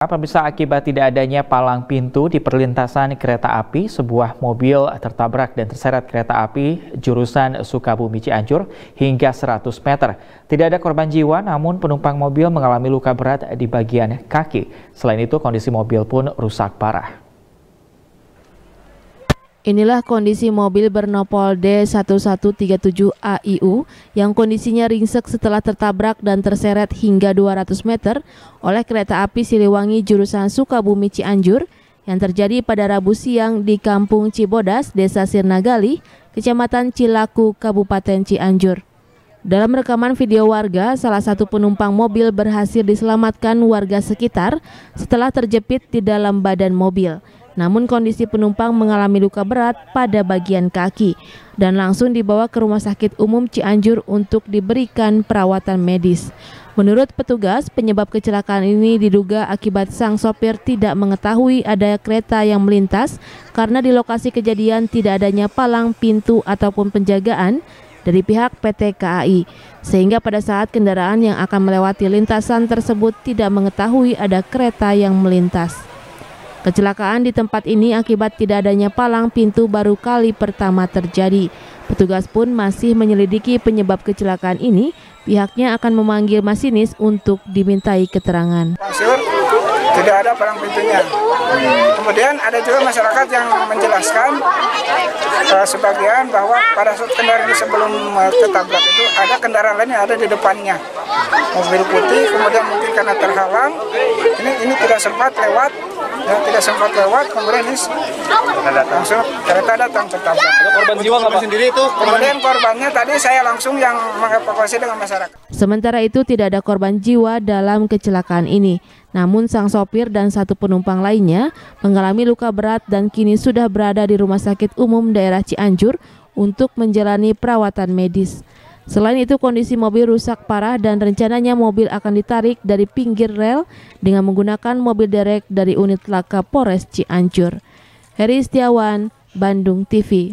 Pemirsa akibat tidak adanya palang pintu di perlintasan kereta api, sebuah mobil tertabrak dan terseret kereta api jurusan Sukabumi Cianjur hingga 100 meter. Tidak ada korban jiwa namun penumpang mobil mengalami luka berat di bagian kaki. Selain itu kondisi mobil pun rusak parah. Inilah kondisi mobil bernopol D1137AIU yang kondisinya ringsek setelah tertabrak dan terseret hingga 200 meter oleh kereta api Siliwangi jurusan Sukabumi Cianjur yang terjadi pada Rabu siang di Kampung Cibodas, Desa Sirnagali, Kecamatan Cilaku, Kabupaten Cianjur. Dalam rekaman video warga, salah satu penumpang mobil berhasil diselamatkan warga sekitar setelah terjepit di dalam badan mobil. Namun kondisi penumpang mengalami luka berat pada bagian kaki dan langsung dibawa ke Rumah Sakit Umum Cianjur untuk diberikan perawatan medis. Menurut petugas, penyebab kecelakaan ini diduga akibat sang sopir tidak mengetahui ada kereta yang melintas karena di lokasi kejadian tidak adanya palang pintu ataupun penjagaan dari pihak PT KAI, sehingga pada saat kendaraan yang akan melewati lintasan tersebut tidak mengetahui ada kereta yang melintas. Kecelakaan di tempat ini akibat tidak adanya palang pintu baru kali pertama terjadi. Petugas pun masih menyelidiki penyebab kecelakaan ini. Pihaknya akan memanggil masinis untuk dimintai keterangan. Masuk, tidak ada palang pintunya. Kemudian ada juga masyarakat yang menjelaskan uh, sebagian bahwa pada saat kendaraan sebelum uh, ketabrak itu ada kendaraan lain yang ada di depannya mobil putih kemudian mungkin karena terhalang ini ini tidak sempat lewat ya, tidak sempat lewat kemudian ini langsung kereta datang tertabrak korban jiwa nggak sendiri itu kemudian korbannya tadi saya langsung yang mengevakuasi dengan masyarakat sementara itu tidak ada korban jiwa dalam kecelakaan ini namun sang sopir dan satu penumpang lainnya mengalami luka berat dan kini sudah berada di rumah sakit umum daerah Cianjur untuk menjalani perawatan medis. Selain itu kondisi mobil rusak parah dan rencananya mobil akan ditarik dari pinggir rel dengan menggunakan mobil derek dari unit laka Polres Cianjur. Heri Setiawan, Bandung TV.